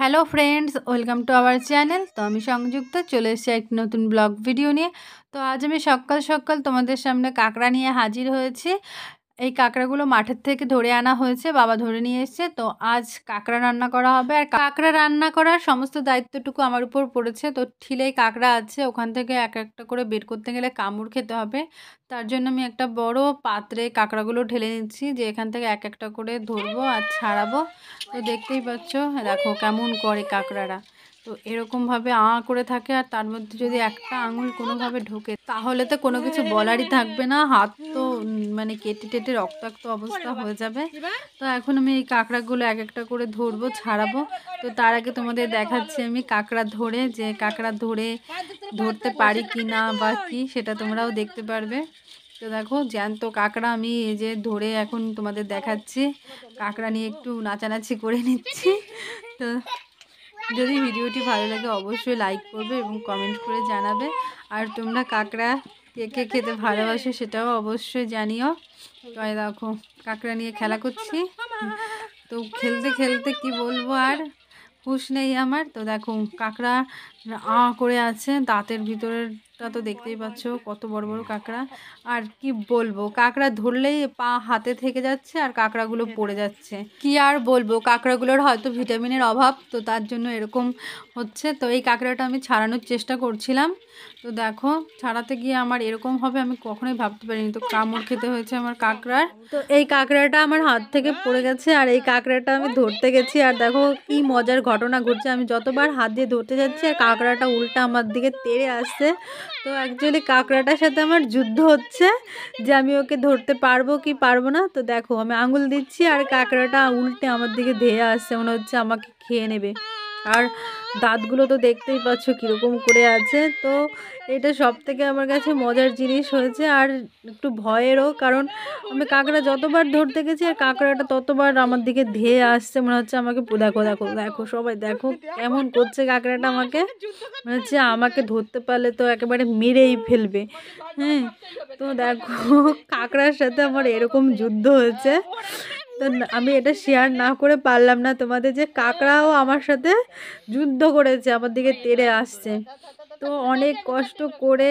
hello friends welcome to our channel তো আমি সংযুক্ত চলে এসেছি একটি নতুন ব্লগ ভিডিও নিয়ে তো আজ আমি সকাল সকাল তোমাদের সামনে কাঁকড়া নিয়ে হাজির হয়েছি এই কাঁকড়াগুলো মাঠের থেকে ধরে আনা হয়েছে বাবা ধরে নিয়ে এসছে তো আজ কাঁকড়া রান্না করা হবে আর কাঁকড়া রান্না করার সমস্ত দায়িত্বটুকু আমার উপর পড়েছে তো ঠিলেই কাঁকড়া আছে ওখান থেকে এক একটা করে বের করতে গেলে কামড় খেতে হবে তার জন্য আমি একটা বড় পাত্রে কাঁকড়াগুলো ঢেলে নিচ্ছি যে এখান থেকে এক একটা করে ধরবো আর ছাড়াবো তো দেখতেই পাচ্ছ দেখো কেমন করে কাঁকড়ারা তো এরকমভাবে আ করে থাকে আর তার মধ্যে যদি একটা আঙুল কোনোভাবে ঢোকে তাহলে তো কোনো কিছু বলারই থাকবে না হাত তো মানে কেটে টেটে রক্তাক্ত অবস্থা হয়ে যাবে তো এখন আমি এই কাঁকড়াগুলো এক একটা করে ধরবো ছাড়াবো তো তার আগে তোমাদের দেখাচ্ছি আমি কাঁকড়া ধরে যে কাঁকড়া ধরে ধরতে পারি কি না বা কি সেটা তোমরাও দেখতে পারবে তো দেখো জ্যান্ত কাঁকড়া আমি এই যে ধরে এখন তোমাদের দেখাচ্ছি কাঁকড়া নিয়ে একটু নাচানাচি করে নিচ্ছি তো যদি ভিডিওটি ভালো লাগে অবশ্যই লাইক করবে এবং কমেন্ট করে জানাবে আর তোমরা কাঁকড়া কে কে খেতে ভালোবাসে সেটাও অবশ্যই জানিও তাই দেখো কাঁকড়া নিয়ে খেলা করছি তো খেলতে খেলতে কি বলবো আর হুশ নেই আমার তো দেখো কাঁকড়া আ করে আছে দাঁতের ভিতরের টা তো দেখতেই পাচ্ছ কত বড় বড় কাঁকড়া আর কি বলবো কাঁকড়া ধরলেই পা হাতে থেকে যাচ্ছে আর কাঁকড়াগুলো পড়ে যাচ্ছে কি আর বলবো কাঁকড়াগুলোর হয়তো ভিটামিনের অভাব তো তার জন্য এরকম হচ্ছে তো এই কাঁকড়াটা আমি ছাড়ানোর চেষ্টা করছিলাম তো দেখো ছাড়াতে গিয়ে আমার এরকম হবে আমি কখনোই ভাবতে পারিনি তো কামড় খেতে হয়েছে আমার কাঁকড়ার তো এই কাঁকড়াটা আমার হাত থেকে পড়ে গেছে আর এই কাঁকড়াটা আমি ধরতে গেছি আর দেখো কি মজার ঘটনা ঘটছে আমি যতবার হাত দিয়ে ধরতে যাচ্ছি আর কাঁকড়াটা উল্টা আমার দিকে তেড়ে আসছে তো অ্যাকচুয়ালি কাঁকড়াটার সাথে আমার যুদ্ধ হচ্ছে যে আমি ওকে ধরতে পারবো কি পারবো না তো দেখো আমি আঙুল দিচ্ছি আর কাঁকড়াটা উল্টে আমার দিকে ধেয়ে আসছে মনে হচ্ছে আমাকে খেয়ে নেবে আর দাঁতগুলো তো দেখতেই পাচ্ছ কীরকম করে আছে তো এটা সব থেকে আমার কাছে মজার জিনিস হয়েছে আর একটু ভয়েরও কারণ আমি কাঁকড়া যতবার ধরতে গেছি আর কাঁকড়াটা ততবার আমার দিকে ধেয়ে আসছে মনে হচ্ছে আমাকে দেখো দেখো দেখো সবাই দেখো কেমন করছে কাঁকড়াটা আমাকে মনে হচ্ছে আমাকে ধরতে পারলে তো একেবারে মেরেই ফেলবে হ্যাঁ তো দেখো কাঁকড়ার সাথে আমার এরকম যুদ্ধ হয়েছে তো আমি এটা শেয়ার না করে পারলাম না তোমাদের যে কাকড়াও আমার সাথে যুদ্ধ করেছে আমার দিকে তেড়ে আসছে তো অনেক কষ্ট করে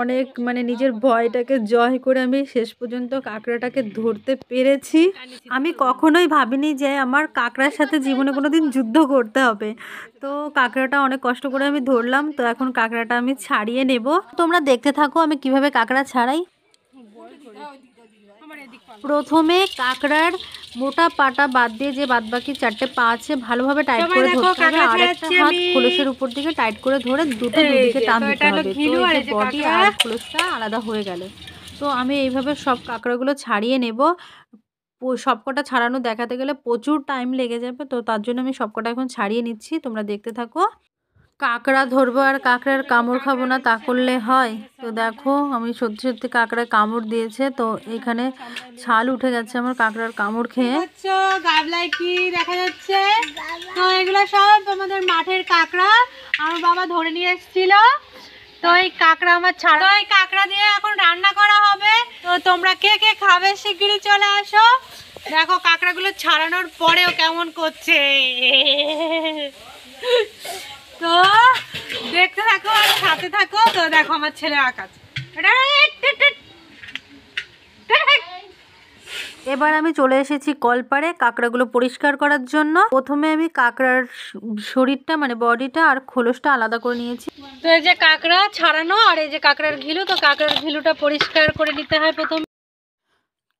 অনেক মানে নিজের ভয়টাকে জয় করে আমি শেষ পর্যন্ত কাঁকড়াটাকে ধরতে পেরেছি আমি কখনোই ভাবিনি যে আমার কাঁকড়ার সাথে জীবনে কোনো দিন যুদ্ধ করতে হবে তো কাঁকড়াটা অনেক কষ্ট করে আমি ধরলাম তো এখন কাঁকড়াটা আমি ছাড়িয়ে নেব তোমরা দেখতে থাকো আমি কিভাবে কাঁকড়া ছাড়াই প্রথমে কাঁকড়ার মোটা পাটা বাদ দিয়ে যে বাদ বাকি চারটে পা আছে ভালোভাবে টাইট করে ধরতে হবে আর একটা হাত খোলসের উপর দিকে টাইট করে ধরে দুটো দুদিকে টান দিতে হবে তো বডি আর খোলসটা আলাদা হয়ে গেল তো আমি এইভাবে সব কাঁকড়াগুলো ছাড়িয়ে নেব সবকটা ছাড়ানো দেখাতে গেলে প্রচুর টাইম লেগে যাবে তো তার জন্য আমি সবকটা এখন ছাড়িয়ে নিচ্ছি তোমরা দেখতে থাকো কাঁকড়া ধরবো আর কাঁকড়ার কামড় খাবো না তা করলে হয় তো দেখো আমি সত্যি সত্যি কাঁকড়ায় কামড় দিয়েছে তো এখানে ছাল উঠে গেছে আমার কাঁকড়ার কামড় খেয়ে গাবলায় কি দেখা যাচ্ছে তো এগুলো সব আমাদের মাঠের কাঁকড়া আমার বাবা ধরে নিয়ে এসেছিল তো এই কাঁকড়া আমার ছাড়ো এই কাঁকড়া দিয়ে এখন রান্না করা হবে তো তোমরা কে কে খাবে শিগগিরি চলে আসো দেখো কাঁকড়াগুলো ছাড়ানোর পরেও কেমন করছে দেখতে থাকো তো দেখো আমার ছেলে আকাশ এবার আমি চলে এসেছি কলপারে কাঁকড়াগুলো পরিষ্কার করার জন্য প্রথমে আমি কাঁকড়ার শরীরটা মানে বডিটা আর খোলসটা আলাদা করে নিয়েছি তো এই যে কাঁকড়া ছাড়ানো আর এই যে কাঁকড়ার ঘিলু তো কাঁকড়ার ঘিলুটা পরিষ্কার করে নিতে হয় প্রথমে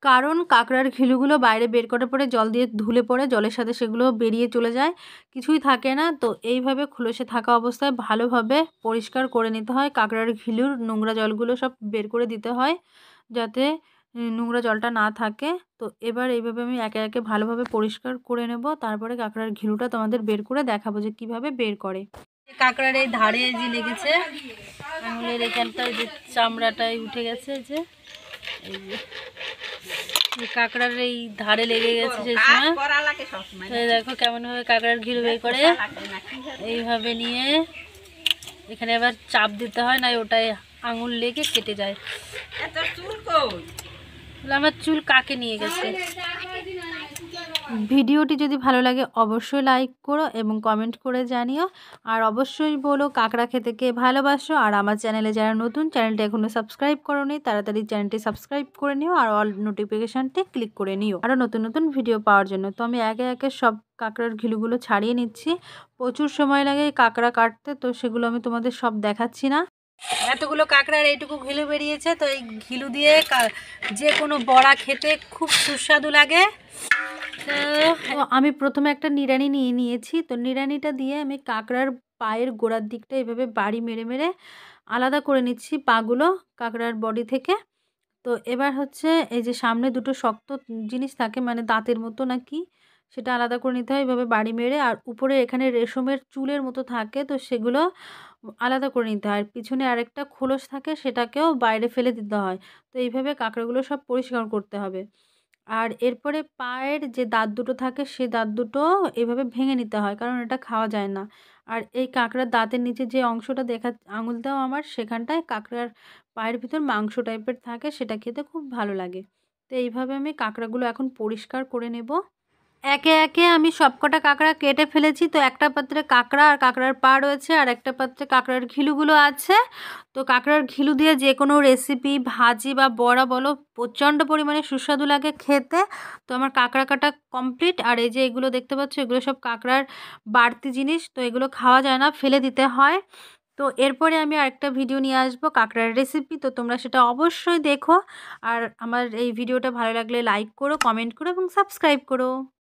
কারণ কাঁকড়ার ঘিলুগুলো বাইরে বের করে পরে জল দিয়ে ধুলে পড়ে জলের সাথে সেগুলো বেরিয়ে চলে যায় কিছুই থাকে না তো এইভাবে খুলসে থাকা অবস্থায় ভালোভাবে পরিষ্কার করে নিতে হয় কাঁকড়ার ঘিলুর নোংরা জলগুলো সব বের করে দিতে হয় যাতে নোংরা জলটা না থাকে তো এবার এইভাবে আমি একে একে ভালোভাবে পরিষ্কার করে নেব তারপরে কাঁকড়ার ঘিলুটা তোমাদের বের করে দেখাবো যে কিভাবে বের করে কাঁকড়ার এই ধারে যে লেগেছে আঙুলের এখানটায় যে চামড়াটাই উঠে গেছে যে কাঁকড়ার এই ধারে লেগে গেছে সেই সময় দেখো কেমনভাবে কাঁকড়ার ঘিরে বের করে এইভাবে নিয়ে এখানে আবার চাপ দিতে হয় না ওটায় আঙুল লেগে কেটে যায় আমার চুল কাকে নিয়ে গেছে ভিডিওটি যদি ভালো লাগে অবশ্যই লাইক করো এবং কমেন্ট করে জানিও আর অবশ্যই বলো কাঁকড়া খেতে কে ভালোবাসো আর আমার চ্যানেলে যারা নতুন চ্যানেলটা এখনও সাবস্ক্রাইব করো নি তাড়াতাড়ি চ্যানেলটি সাবস্ক্রাইব করে নিও আর অল নোটিফিকেশানটি ক্লিক করে নিও আরও নতুন নতুন ভিডিও পাওয়ার জন্য তো আমি একে একে সব কাঁকড়ার ঘিলুগুলো ছাড়িয়ে নিচ্ছি প্রচুর সময় লাগে কাঁকড়া কাটতে তো সেগুলো আমি তোমাদের সব দেখাচ্ছি না এতগুলো কাঁকড়ার এইটুকু ঘিলু বেরিয়েছে তো এই ঘিলু দিয়ে যে কোনো বড়া খেতে খুব সুস্বাদু লাগে আমি প্রথমে একটা নিড়ানি নিয়ে নিয়েছি তো নিড়ানিটা দিয়ে আমি কাঁকড়ার পায়ের গোড়ার দিকটা এভাবে বাড়ি মেরে মেরে আলাদা করে নিচ্ছি পাগুলো কাঁকড়ার বডি থেকে তো এবার হচ্ছে এই যে সামনে দুটো শক্ত জিনিস থাকে মানে দাঁতের মতো নাকি সেটা আলাদা করে নিতে হয় এভাবে বাড়ি মেরে আর উপরে এখানে রেশমের চুলের মতো থাকে তো সেগুলো আলাদা করে নিতে হয় পিছনে আরেকটা খোলস থাকে সেটাকেও বাইরে ফেলে দিতে হয় তো এইভাবে কাঁকড়াগুলো সব পরিষ্কার করতে হবে আর এরপরে পায়ের যে দাঁত দুটো থাকে সে দাঁত দুটো এভাবে ভেঙে নিতে হয় কারণ এটা খাওয়া যায় না আর এই কাঁকড়ার দাঁতের নিচে যে অংশটা দেখা আঙুল দেওয়া আমার সেখানটায় কাঁকড়ার পায়ের ভিতর মাংস টাইপের থাকে সেটা খেতে খুব ভালো লাগে তো এইভাবে আমি কাঁকড়াগুলো এখন পরিষ্কার করে নেব একে একে আমি সবকটা কাঁকড়া কেটে ফেলেছি তো একটা পাত্রে কাঁকড়া আর কাঁকড়ার পা রয়েছে আর একটা পাত্রে কাঁকড়ার ঘিলুগুলো আছে তো কাঁকড়ার ঘিলু দিয়ে যে কোনো রেসিপি ভাজি বা বড়া বলো প্রচণ্ড পরিমাণে সুস্বাদু লাগে খেতে তো আমার কাঁকড়া কাটা কমপ্লিট আর এই যে এগুলো দেখতে পাচ্ছ এগুলো সব কাঁকড়ার বাড়তি জিনিস তো এগুলো খাওয়া যায় না ফেলে দিতে হয় তো এরপরে আমি আরেকটা ভিডিও নিয়ে আসবো কাঁকড়ার রেসিপি তো তোমরা সেটা অবশ্যই দেখো আর আমার এই ভিডিওটা ভালো লাগলে লাইক করো কমেন্ট করো এবং সাবস্ক্রাইব করো